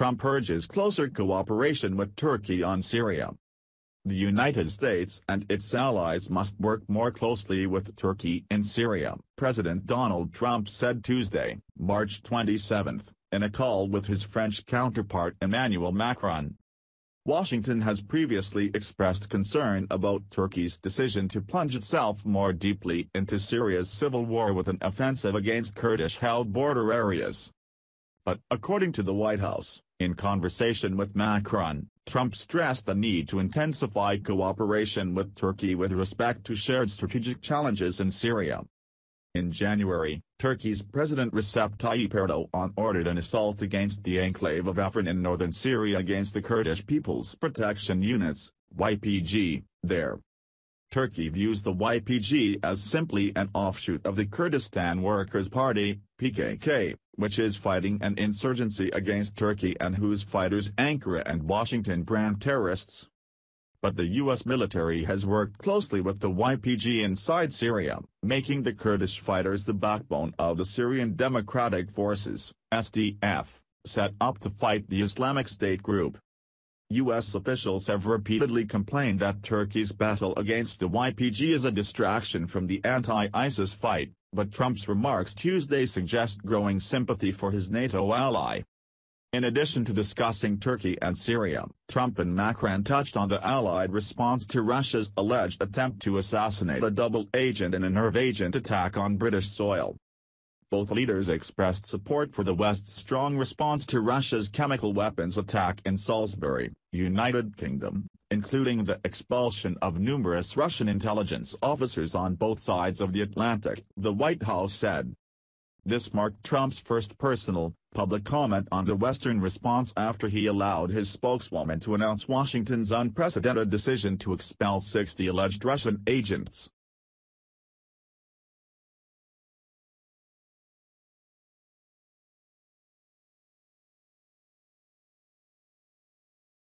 Trump urges closer cooperation with Turkey on Syria. The United States and its allies must work more closely with Turkey in Syria, President Donald Trump said Tuesday, March 27, in a call with his French counterpart Emmanuel Macron. Washington has previously expressed concern about Turkey's decision to plunge itself more deeply into Syria's civil war with an offensive against Kurdish-held border areas. But according to the White House, in conversation with Macron, Trump stressed the need to intensify cooperation with Turkey with respect to shared strategic challenges in Syria. In January, Turkey's President Recep Tayyip Erdogan ordered an assault against the enclave of Afrin in northern Syria against the Kurdish People's Protection Units, YPG, there. Turkey views the YPG as simply an offshoot of the Kurdistan Workers' Party, PKK, which is fighting an insurgency against Turkey and whose fighters Ankara and Washington brand terrorists. But the U.S. military has worked closely with the YPG inside Syria, making the Kurdish fighters the backbone of the Syrian Democratic Forces, SDF, set up to fight the Islamic State group. U.S. officials have repeatedly complained that Turkey's battle against the YPG is a distraction from the anti-ISIS fight, but Trump's remarks Tuesday suggest growing sympathy for his NATO ally. In addition to discussing Turkey and Syria, Trump and Macron touched on the Allied response to Russia's alleged attempt to assassinate a double agent in a nerve agent attack on British soil both leaders expressed support for the West's strong response to Russia's chemical weapons attack in Salisbury, United Kingdom, including the expulsion of numerous Russian intelligence officers on both sides of the Atlantic, the White House said. This marked Trump's first personal, public comment on the Western response after he allowed his spokeswoman to announce Washington's unprecedented decision to expel 60 alleged Russian agents.